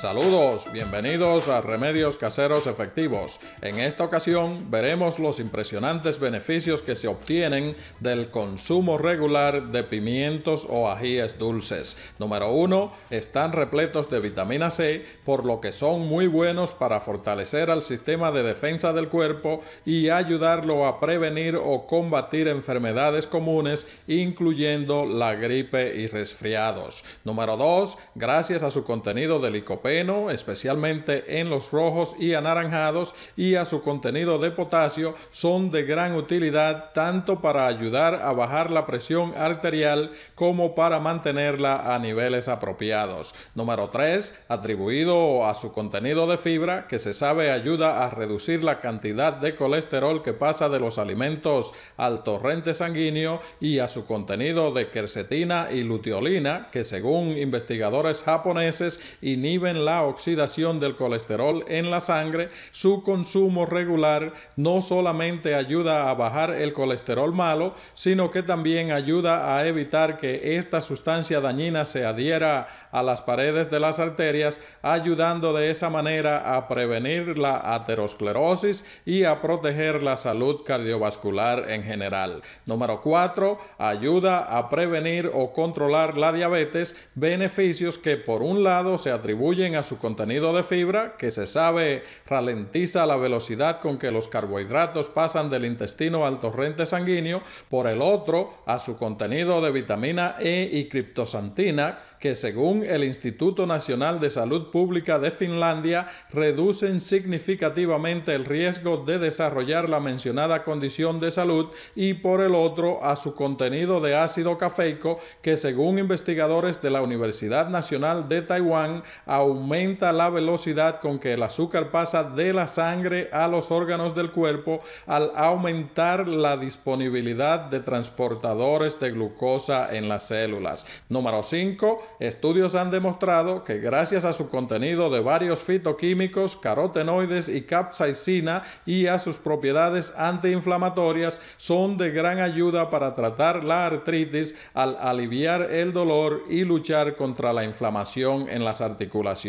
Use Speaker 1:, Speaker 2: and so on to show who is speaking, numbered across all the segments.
Speaker 1: Saludos, bienvenidos a Remedios Caseros Efectivos. En esta ocasión veremos los impresionantes beneficios que se obtienen del consumo regular de pimientos o ajíes dulces. Número uno, Están repletos de vitamina C, por lo que son muy buenos para fortalecer al sistema de defensa del cuerpo y ayudarlo a prevenir o combatir enfermedades comunes, incluyendo la gripe y resfriados. Número 2. Gracias a su contenido de licopeno, especialmente en los rojos y anaranjados, y a su contenido de potasio son de gran utilidad tanto para ayudar a bajar la presión arterial como para mantenerla a niveles apropiados. Número 3. Atribuido a su contenido de fibra, que se sabe ayuda a reducir la cantidad de colesterol que pasa de los alimentos al torrente sanguíneo y a su contenido de quercetina y luteolina, que según investigadores japoneses inhiben la oxidación del colesterol en la sangre, su consumo regular no solamente ayuda a bajar el colesterol malo, sino que también ayuda a evitar que esta sustancia dañina se adhiera a las paredes de las arterias, ayudando de esa manera a prevenir la aterosclerosis y a proteger la salud cardiovascular en general. Número 4. Ayuda a prevenir o controlar la diabetes, beneficios que por un lado se atribuyen a su contenido de fibra, que se sabe ralentiza la velocidad con que los carbohidratos pasan del intestino al torrente sanguíneo, por el otro, a su contenido de vitamina E y criptosantina, que según el Instituto Nacional de Salud Pública de Finlandia, reducen significativamente el riesgo de desarrollar la mencionada condición de salud, y por el otro, a su contenido de ácido cafeico, que según investigadores de la Universidad Nacional de Taiwán, aumenta aumenta la velocidad con que el azúcar pasa de la sangre a los órganos del cuerpo al aumentar la disponibilidad de transportadores de glucosa en las células. Número 5. Estudios han demostrado que gracias a su contenido de varios fitoquímicos, carotenoides y capsaicina y a sus propiedades antiinflamatorias, son de gran ayuda para tratar la artritis al aliviar el dolor y luchar contra la inflamación en las articulaciones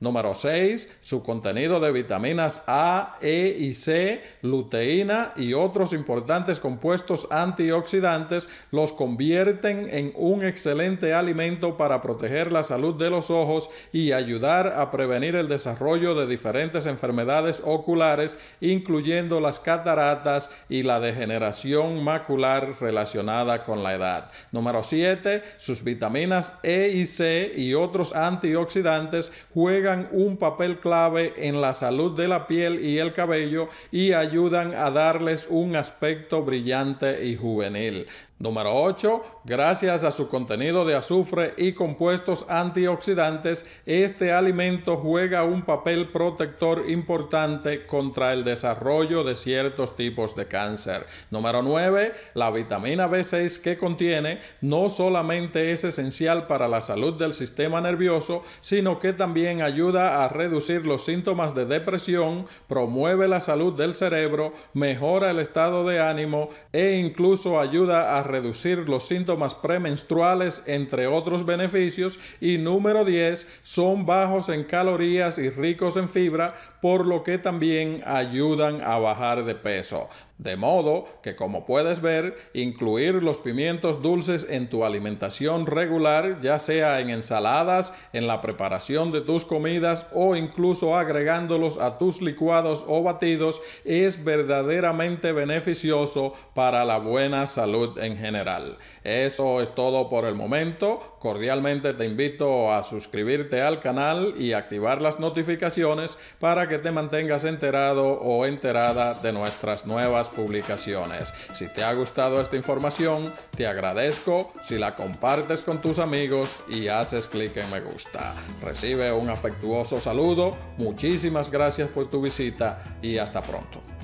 Speaker 1: Número 6, su contenido de vitaminas A, E y C, luteína y otros importantes compuestos antioxidantes los convierten en un excelente alimento para proteger la salud de los ojos y ayudar a prevenir el desarrollo de diferentes enfermedades oculares, incluyendo las cataratas y la degeneración macular relacionada con la edad. Número 7, sus vitaminas E y C y otros antioxidantes juegan un papel clave en la salud de la piel y el cabello y ayudan a darles un aspecto brillante y juvenil. Número 8. Gracias a su contenido de azufre y compuestos antioxidantes, este alimento juega un papel protector importante contra el desarrollo de ciertos tipos de cáncer. Número 9. La vitamina B6 que contiene no solamente es esencial para la salud del sistema nervioso, sino que también ayuda a reducir los síntomas de depresión, promueve la salud del cerebro, mejora el estado de ánimo e incluso ayuda a reducir los síntomas premenstruales, entre otros beneficios. Y número 10, son bajos en calorías y ricos en fibra, por lo que también ayudan a bajar de peso. De modo que, como puedes ver, incluir los pimientos dulces en tu alimentación regular, ya sea en ensaladas, en la preparación de tus comidas o incluso agregándolos a tus licuados o batidos, es verdaderamente beneficioso para la buena salud en general. Eso es todo por el momento. Cordialmente te invito a suscribirte al canal y activar las notificaciones para que te mantengas enterado o enterada de nuestras nuevas publicaciones. Si te ha gustado esta información, te agradezco si la compartes con tus amigos y haces clic en me gusta. Recibe un afectuoso saludo, muchísimas gracias por tu visita y hasta pronto.